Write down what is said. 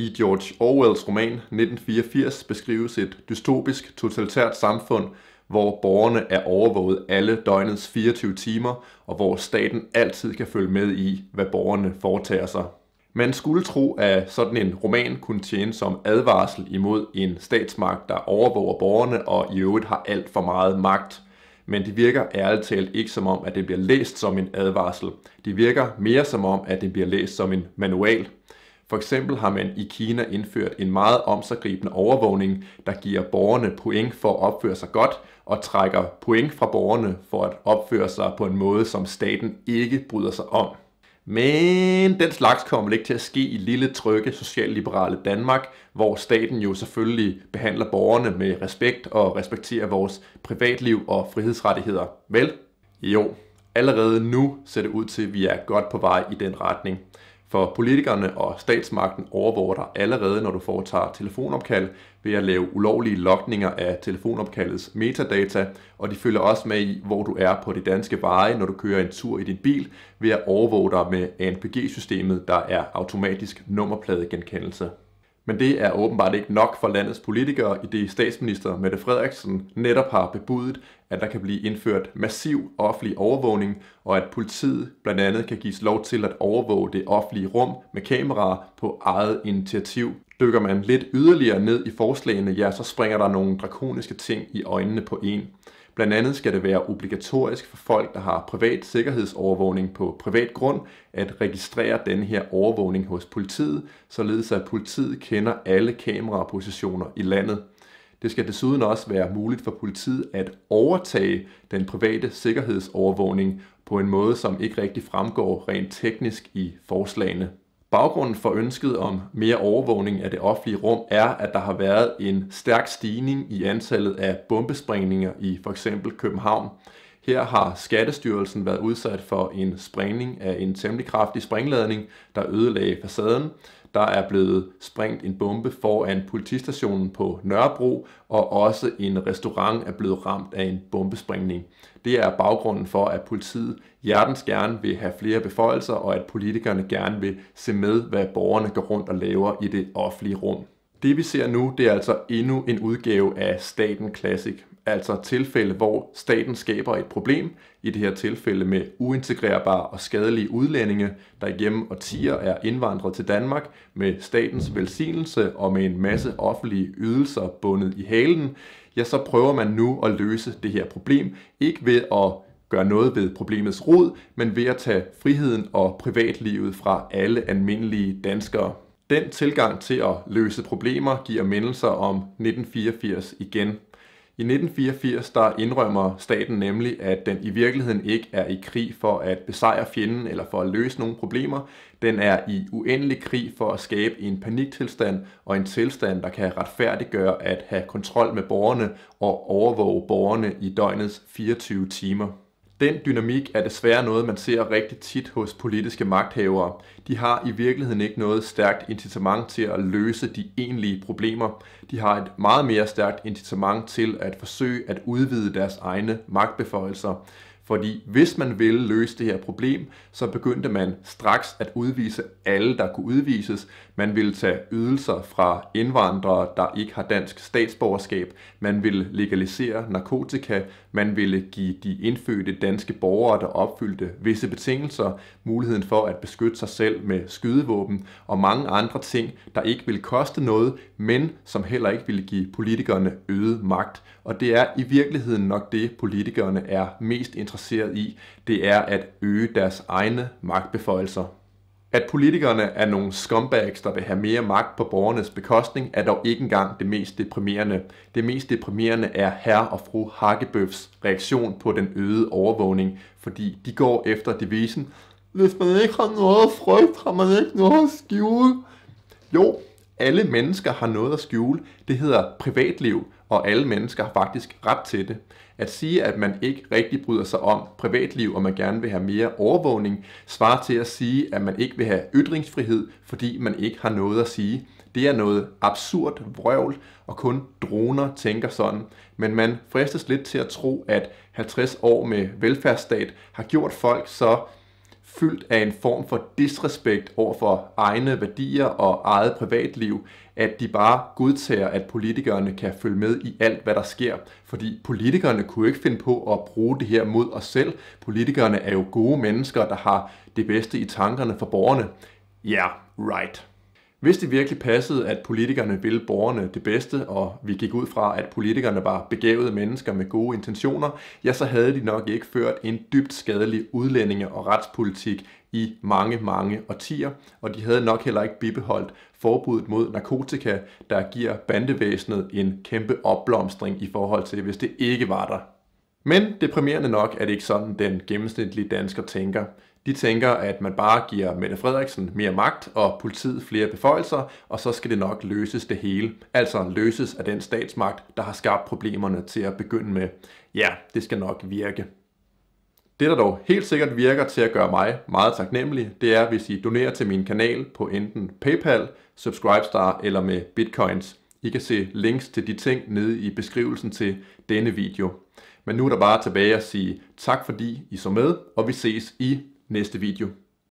I George Orwells roman 1984 beskrives et dystopisk totalitært samfund, hvor borgerne er overvåget alle døgnets 24 timer, og hvor staten altid kan følge med i, hvad borgerne foretager sig. Man skulle tro, at sådan en roman kunne tjene som advarsel imod en statsmagt, der overvåger borgerne og i øvrigt har alt for meget magt. Men det virker ærligt talt ikke som om, at det bliver læst som en advarsel. Det virker mere som om, at det bliver læst som en manual. For eksempel har man i Kina indført en meget omsagribende overvågning, der giver borgerne point for at opføre sig godt og trækker point fra borgerne for at opføre sig på en måde, som staten ikke bryder sig om. Men den slags kommer ikke til at ske i lille, trygge, socialliberale Danmark, hvor staten jo selvfølgelig behandler borgerne med respekt og respekterer vores privatliv og frihedsrettigheder. Vel? Jo, allerede nu ser det ud til, at vi er godt på vej i den retning. For politikerne og statsmagten overvåger dig allerede, når du foretager telefonopkald ved at lave ulovlige lokninger af telefonopkaldets metadata, og de følger også med i, hvor du er på de danske veje, når du kører en tur i din bil, ved at overvåge dig med ANPG-systemet, der er automatisk nummerpladegenkendelse. Men det er åbenbart ikke nok for landets politikere, i det statsminister Mette Frederiksen netop har bebudet, at der kan blive indført massiv offentlig overvågning, og at politiet blandt andet kan gives lov til at overvåge det offentlige rum med kameraer på eget initiativ. Dykker man lidt yderligere ned i forslagene, ja, så springer der nogle drakoniske ting i øjnene på en. Blandt andet skal det være obligatorisk for folk, der har privat sikkerhedsovervågning på privat grund, at registrere denne her overvågning hos politiet, således at politiet kender alle kamerapositioner i landet. Det skal desuden også være muligt for politiet at overtage den private sikkerhedsovervågning på en måde, som ikke rigtig fremgår rent teknisk i forslagene. Baggrunden for ønsket om mere overvågning af det offentlige rum er, at der har været en stærk stigning i antallet af bombesprængninger i for eksempel København. Her har Skattestyrelsen været udsat for en sprængning af en temmelig kraftig sprængladning, der ødelagde facaden, der er blevet sprængt en bombe foran politistationen på Nørrebro, og også en restaurant er blevet ramt af en bombesprængning. Det er baggrunden for, at politiet hjertens gerne vil have flere beføjelser, og at politikerne gerne vil se med, hvad borgerne går rundt og laver i det offentlige rum. Det vi ser nu, det er altså endnu en udgave af Staten Classic, altså tilfælde, hvor staten skaber et problem, i det her tilfælde med uintegrerbare og skadelige udlændinge, der igennem årtier er indvandret til Danmark med statens velsignelse og med en masse offentlige ydelser bundet i halen, ja, så prøver man nu at løse det her problem, ikke ved at gøre noget ved problemets rod, men ved at tage friheden og privatlivet fra alle almindelige danskere. Den tilgang til at løse problemer giver mindelser om 1984 igen. I 1984 der indrømmer staten nemlig, at den i virkeligheden ikke er i krig for at besejre fjenden eller for at løse nogle problemer. Den er i uendelig krig for at skabe en paniktilstand og en tilstand, der kan retfærdiggøre at have kontrol med borgerne og overvåge borgerne i døgnets 24 timer. Den dynamik er desværre noget, man ser rigtig tit hos politiske magthavere. De har i virkeligheden ikke noget stærkt incitament til at løse de egentlige problemer. De har et meget mere stærkt incitament til at forsøge at udvide deres egne magtbeføjelser. Fordi hvis man ville løse det her problem, så begyndte man straks at udvise alle, der kunne udvises. Man ville tage ydelser fra indvandrere, der ikke har dansk statsborgerskab. Man ville legalisere narkotika. Man ville give de indfødte danske borgere, der opfyldte visse betingelser, muligheden for at beskytte sig selv med skydevåben og mange andre ting, der ikke ville koste noget, men som heller ikke ville give politikerne øget magt. Og det er i virkeligheden nok det, politikerne er mest interesseret interesseret i, det er at øge deres egne magtbeføjelser. At politikerne er nogle scumbags, der vil have mere magt på borgernes bekostning, er dog ikke engang det mest deprimerende. Det mest deprimerende er herre og fru Hakkebøfs reaktion på den øgede overvågning, fordi de går efter devisen, hvis man ikke har noget at frygte, har man ikke noget at skjule. Jo, alle mennesker har noget at skjule. Det hedder privatliv og alle mennesker har faktisk ret til det. At sige, at man ikke rigtig bryder sig om privatliv, og man gerne vil have mere overvågning, svarer til at sige, at man ikke vil have ytringsfrihed, fordi man ikke har noget at sige. Det er noget absurd vrøvl, og kun droner tænker sådan. Men man fristes lidt til at tro, at 50 år med velfærdsstat har gjort folk så fyldt af en form for disrespekt over for egne værdier og eget privatliv, at de bare godtager, at politikerne kan følge med i alt, hvad der sker. Fordi politikerne kunne ikke finde på at bruge det her mod os selv. Politikerne er jo gode mennesker, der har det bedste i tankerne for borgerne. Ja, yeah, right. Hvis det virkelig passede, at politikerne ville borgerne det bedste, og vi gik ud fra, at politikerne var begavede mennesker med gode intentioner, ja, så havde de nok ikke ført en dybt skadelig udlændinge- og retspolitik i mange, mange årtier, og de havde nok heller ikke bibeholdt forbuddet mod narkotika, der giver bandevæsenet en kæmpe opblomstring i forhold til, hvis det ikke var der. Men deprimerende nok er det ikke sådan, den gennemsnitlige dansker tænker. De tænker, at man bare giver Mette Frederiksen mere magt og politiet flere beføjelser, og så skal det nok løses det hele. Altså løses af den statsmagt, der har skabt problemerne til at begynde med. Ja, det skal nok virke. Det, der dog helt sikkert virker til at gøre mig meget taknemmelig, det er, hvis I donerer til min kanal på enten PayPal, Subscribestar eller med bitcoins. I kan se links til de ting nede i beskrivelsen til denne video. Men nu er der bare tilbage at sige tak fordi I så med, og vi ses i næste video.